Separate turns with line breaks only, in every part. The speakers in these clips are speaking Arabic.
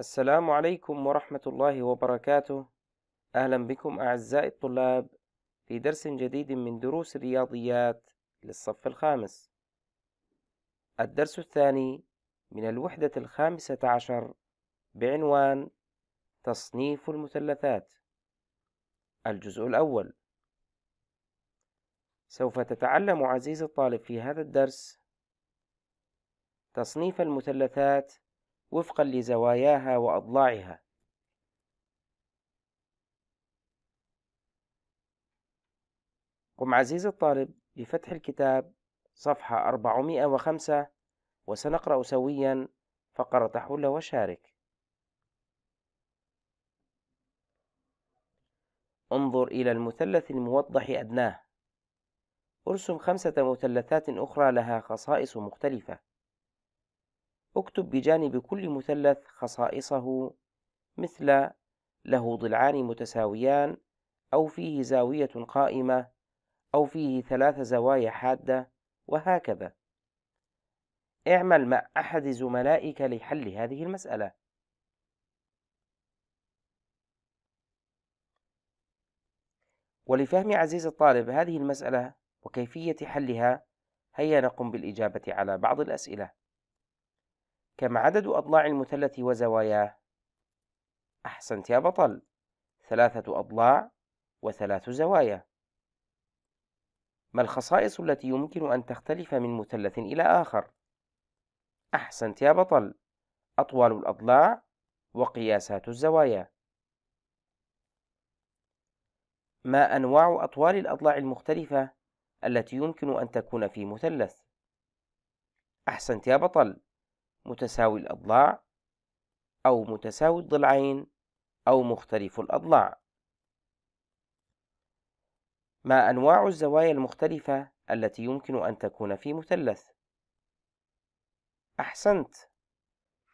السلام عليكم ورحمة الله وبركاته أهلا بكم أعزائي الطلاب في درس جديد من دروس الرياضيات للصف الخامس الدرس الثاني من الوحدة الخامسة عشر بعنوان تصنيف المثلثات الجزء الأول سوف تتعلم عزيزي الطالب في هذا الدرس تصنيف المثلثات وفقا لزواياها وأضلاعها قم عزيزي الطالب بفتح الكتاب صفحة 405 وسنقرأ سويا فقرة حل وشارك انظر إلى المثلث الموضح أدناه ارسم خمسة مثلثات أخرى لها خصائص مختلفة اكتب بجانب كل مثلث خصائصه مثل له ضلعان متساويان أو فيه زاوية قائمة أو فيه ثلاث زوايا حادة وهكذا اعمل مع أحد زملائك لحل هذه المسألة ولفهم عزيز الطالب هذه المسألة وكيفية حلها هيا نقم بالإجابة على بعض الأسئلة كم عدد أضلاع المثلث وزواياه؟ أحسنت يا بطل ثلاثة أضلاع وثلاث زوايا ما الخصائص التي يمكن أن تختلف من مثلث إلى آخر؟ أحسنت يا بطل أطوال الأضلاع وقياسات الزوايا ما أنواع أطوال الأضلاع المختلفة التي يمكن أن تكون في مثلث؟ أحسنت يا بطل متساوي الأضلاع أو متساوي الضلعين أو مختلف الأضلاع ما أنواع الزوايا المختلفة التي يمكن أن تكون في مثلث؟ أحسنت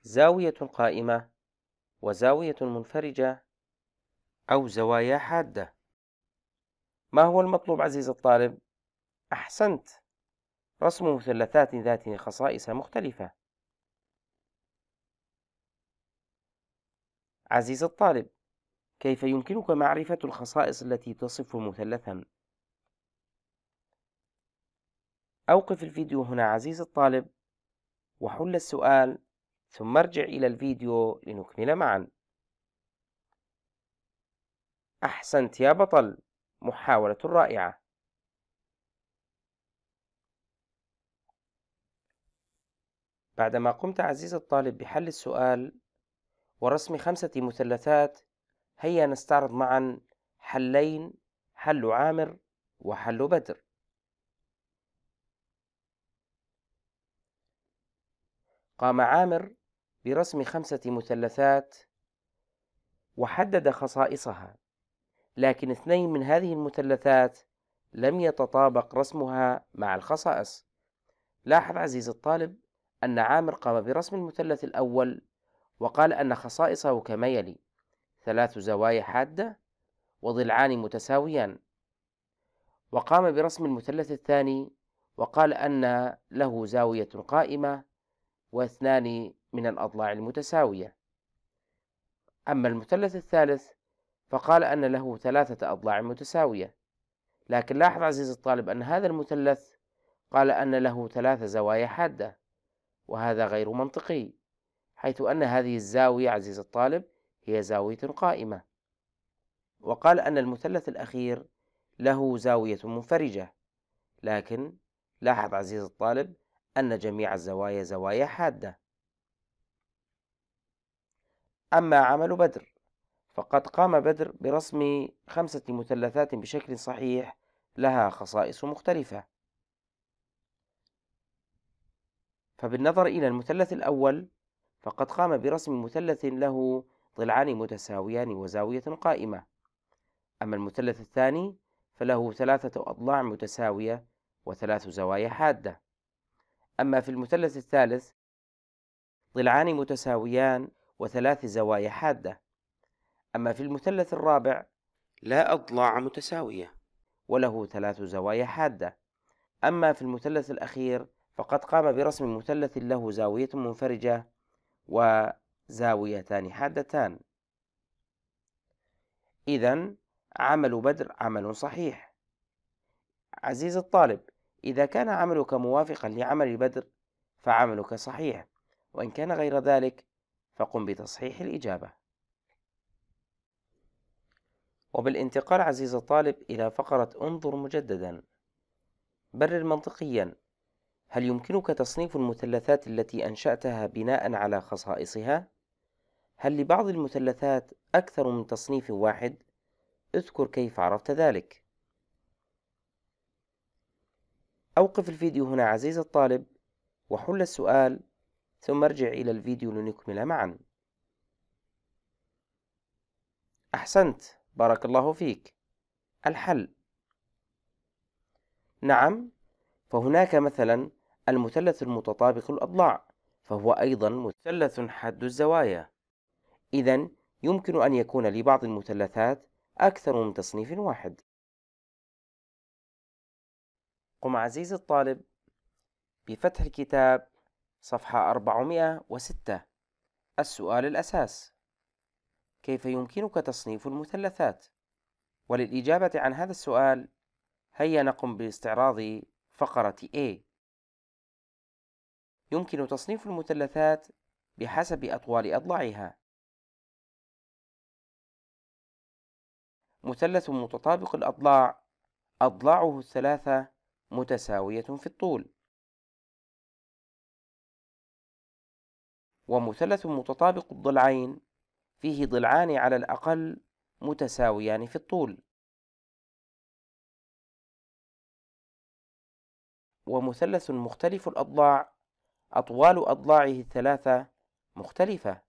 زاوية قائمة وزاوية منفرجة أو زوايا حادة ما هو المطلوب عزيز الطالب؟ أحسنت رسم مثلثات ذات خصائص مختلفة عزيز الطالب كيف يمكنك معرفة الخصائص التي تصف مثلثا؟ أوقف الفيديو هنا عزيز الطالب وحل السؤال ثم ارجع إلى الفيديو لنكمل معا أحسنت يا بطل محاولة رائعة بعدما قمت عزيز الطالب بحل السؤال ورسم خمسة مثلثات هيا نستعرض معا حلين حل عامر وحل بدر قام عامر برسم خمسة مثلثات وحدد خصائصها لكن اثنين من هذه المثلثات لم يتطابق رسمها مع الخصائص لاحظ عزيزي الطالب أن عامر قام برسم المثلث الأول وقال أن خصائصه كما يلي ثلاث زوايا حادة وضلعان متساويان وقام برسم المثلث الثاني وقال أن له زاوية قائمة واثنان من الأضلاع المتساوية أما المثلث الثالث فقال أن له ثلاثة أضلاع متساوية لكن لاحظ عزيز الطالب أن هذا المثلث قال أن له ثلاث زوايا حادة وهذا غير منطقي حيث أن هذه الزاوية عزيز الطالب هي زاوية قائمة وقال أن المثلث الأخير له زاوية منفرجة لكن لاحظ عزيز الطالب أن جميع الزوايا زوايا حادة أما عمل بدر فقد قام بدر برسم خمسة مثلثات بشكل صحيح لها خصائص مختلفة فبالنظر إلى المثلث الأول فقد قام برسم مثلث له ضلعان متساويان وزاوية قائمة أما المثلث الثاني فله ثلاثة أضلاع متساوية وثلاث زوايا حادة أما في المثلث الثالث ضلعان متساويان وثلاث زوايا حادة أما في المثلث الرابع لا أضلاع متساوية وله ثلاث زوايا حادة أما في المثلث الأخير فقد قام برسم مثلث له زاوية منفرجة وزاويتان حادتان إذا عمل بدر عمل صحيح عزيز الطالب إذا كان عملك موافقا لعمل بدر فعملك صحيح وإن كان غير ذلك فقم بتصحيح الإجابة وبالانتقال عزيز الطالب إلى فقرة انظر مجددا برر منطقيا هل يمكنك تصنيف المثلثات التي أنشأتها بناء على خصائصها؟ هل لبعض المثلثات أكثر من تصنيف واحد؟ اذكر كيف عرفت ذلك أوقف الفيديو هنا عزيز الطالب وحل السؤال ثم ارجع إلى الفيديو لنكمل معا أحسنت بارك الله فيك الحل نعم فهناك مثلا المثلث المتطابق الأضلاع فهو أيضا مثلث حاد الزوايا إذا يمكن أن يكون لبعض المثلثات أكثر من تصنيف واحد قم عزيزي الطالب بفتح الكتاب صفحة 406 السؤال الأساس كيف يمكنك تصنيف المثلثات؟ وللإجابة عن هذا السؤال هيا نقم باستعراض فقرة A يمكن تصنيف المثلثات بحسب أطوال أضلاعها مثلث متطابق الأضلاع أضلاعه الثلاثة متساوية في الطول ومثلث متطابق الضلعين فيه ضلعان على الأقل متساويان في الطول ومثلث مختلف الأضلاع أطوال أضلاعه الثلاثة مختلفة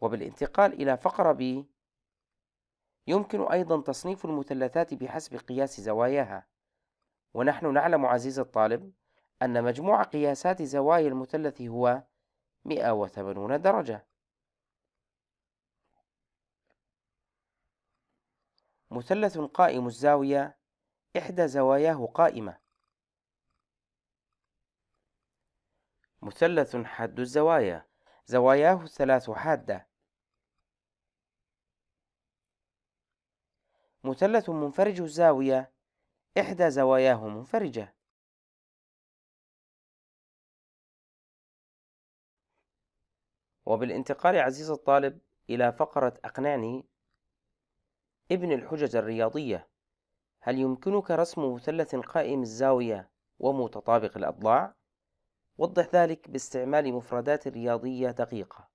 وبالانتقال إلى فقرة ب يمكن أيضا تصنيف المثلثات بحسب قياس زواياها ونحن نعلم عزيز الطالب أن مجموع قياسات زوايا المثلث هو 180 درجة مثلث قائم الزاوية إحدى زواياه قائمة مثلث حاد الزوايا زواياه الثلاث حادة مثلث منفرج الزاوية إحدى زواياه منفرجة وبالانتقال عزيز الطالب إلى فقرة أقنعني ابن الحجج الرياضية هل يمكنك رسم مثلث قائم الزاوية ومتطابق الأضلاع؟ وضح ذلك باستعمال مفردات رياضية دقيقة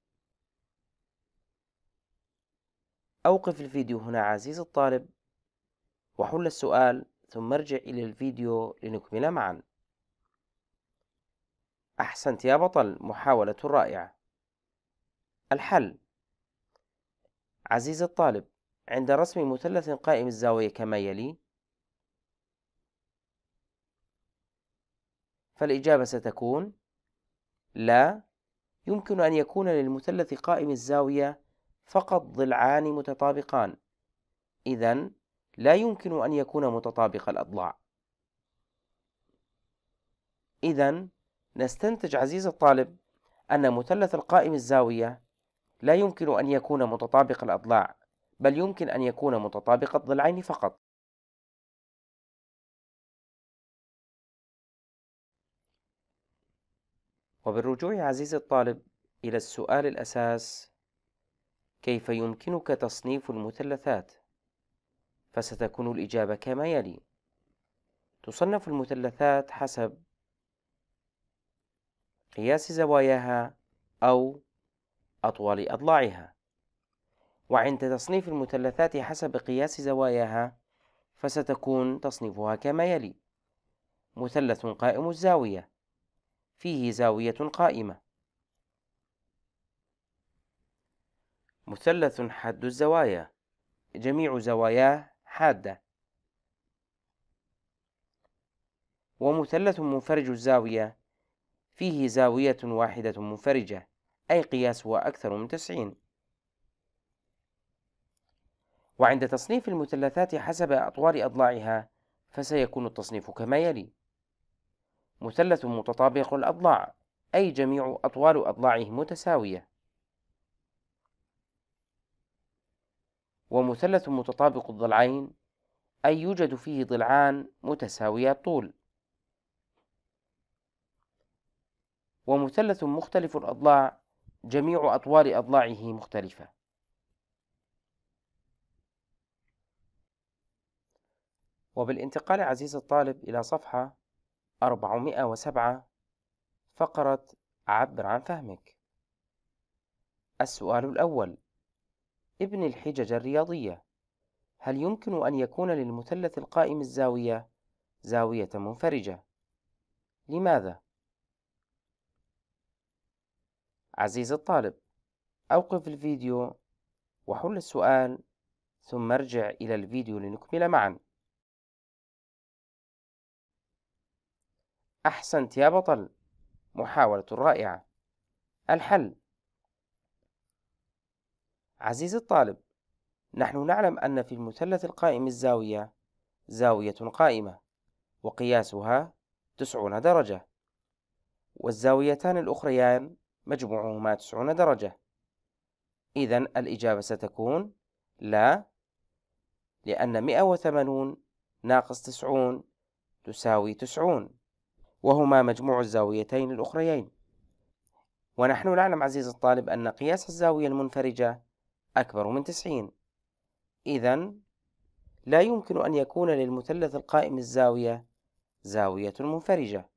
أوقف الفيديو هنا عزيزي الطالب وحل السؤال ثم ارجع إلى الفيديو لنكمل معا أحسنت يا بطل محاولة رائعة الحل عزيزي الطالب عند رسم مثلث قائم الزاوية كما يلي فالإجابة ستكون لا يمكن أن يكون للمثلث قائم الزاوية فقط ضلعان متطابقان إذا لا يمكن أن يكون متطابق الأضلاع إذا نستنتج عزيز الطالب أن مثلث القائم الزاوية لا يمكن أن يكون متطابق الأضلاع بل يمكن أن يكون متطابق الضلعين فقط وبالرجوع عزيزي الطالب إلى السؤال الأساس كيف يمكنك تصنيف المثلثات؟ فستكون الإجابة كما يلي تصنف المثلثات حسب قياس زواياها أو أطوال أضلاعها وعند تصنيف المثلثات حسب قياس زواياها فستكون تصنيفها كما يلي مثلث قائم الزاوية فيه زاوية قائمة مثلث حاد الزوايا جميع زواياه حادة ومثلث منفرج الزاوية فيه زاوية واحدة منفرجة أي قياسها أكثر من تسعين وعند تصنيف المثلثات حسب أطوار أضلاعها فسيكون التصنيف كما يلي مثلث متطابق الأضلاع أي جميع أطوال أضلاعه متساوية ومثلث متطابق الضلعين أي يوجد فيه ضلعان متساوية الطول ومثلث مختلف الأضلاع جميع أطوال أضلاعه مختلفة وبالانتقال عزيزي الطالب إلى صفحة 407 فقرة عبر عن فهمك السؤال الأول ابن الحجج الرياضية هل يمكن أن يكون للمثلث القائم الزاوية زاوية منفرجة؟ لماذا؟ عزيز الطالب أوقف الفيديو وحل السؤال ثم ارجع إلى الفيديو لنكمل معاً أحسنت يا بطل محاولة رائعة الحل عزيزي الطالب نحن نعلم أن في المثلث القائم الزاوية زاوية قائمة وقياسها تسعون درجة والزاويتان الأخريان مجموعهما تسعون درجة إذا الإجابة ستكون لا لأن مئة وثمانون ناقص تسعون تساوي تسعون وهما مجموع الزاويتين الأخريين ونحن نعلم عزيزي الطالب أن قياس الزاوية المنفرجة أكبر من 90 إذا لا يمكن أن يكون للمثلث القائم الزاوية زاوية منفرجة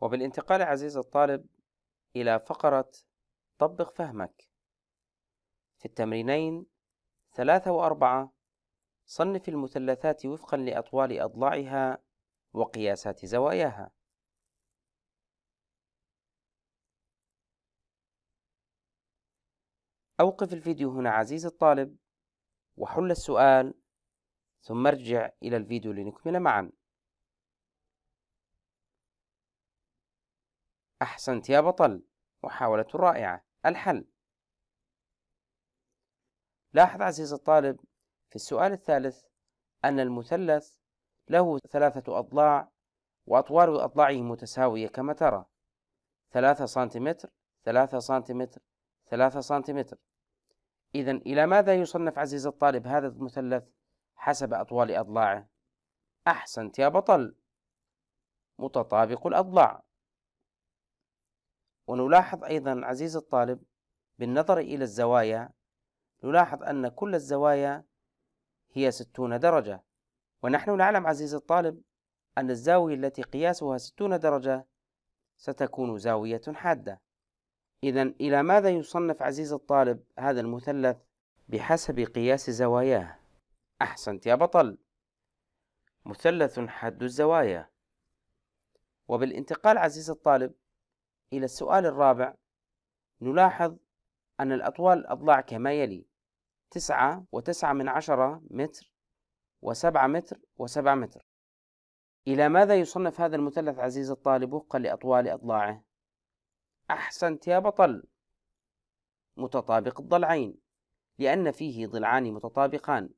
وبالانتقال عزيزي الطالب إلى فقرة طبق فهمك في التمرينين ثلاثة وأربعة صنف المثلثات وفقا لأطوال أضلاعها وقياسات زواياها أوقف الفيديو هنا عزيز الطالب وحل السؤال ثم ارجع إلى الفيديو لنكمل معا أحسنت يا بطل محاولة رائعة الحل لاحظ عزيز الطالب في السؤال الثالث أن المثلث له ثلاثة أضلاع وأطوال أضلاعه متساوية كما ترى ثلاثة سنتيمتر ثلاثة سنتيمتر ثلاثة سنتيمتر إذا إلى ماذا يصنف عزيز الطالب هذا المثلث حسب أطوال أضلاعه؟ أحسنت يا بطل متطابق الأضلاع ونلاحظ أيضا عزيز الطالب بالنظر إلى الزوايا نلاحظ أن كل الزوايا هي ستون درجة ونحن نعلم عزيزي الطالب أن الزاوية التي قياسها ستون درجة ستكون زاوية حادة إذا إلى ماذا يصنف عزيزي الطالب هذا المثلث بحسب قياس زواياه أحسنت يا بطل مثلث حاد الزوايا وبالانتقال عزيزي الطالب إلى السؤال الرابع نلاحظ أن الأطوال الأضلاع كما يلي تسعة وتسعة من عشرة متر وسبعة متر وسبعة متر إلى ماذا يصنف هذا المثلث عزيز الطالب وفقا لأطوال أضلاعه؟ أحسنت يا بطل متطابق الضلعين لأن فيه ضلعان متطابقان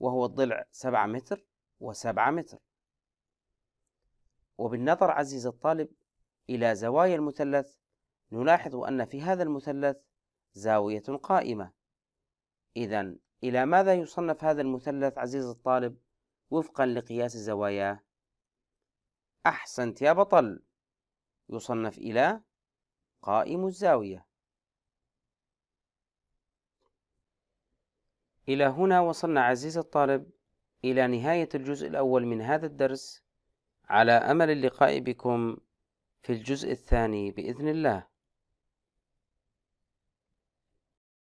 وهو الضلع سبعة متر وسبعة متر وبالنظر عزيز الطالب إلى زوايا المثلث نلاحظ أن في هذا المثلث زاوية قائمة إذا إلى ماذا يصنف هذا المثلث عزيز الطالب وفقا لقياس زواياه؟ أحسنت يا بطل يصنف إلى قائم الزاوية إلى هنا وصلنا عزيز الطالب إلى نهاية الجزء الأول من هذا الدرس على أمل اللقاء بكم في الجزء الثاني بإذن الله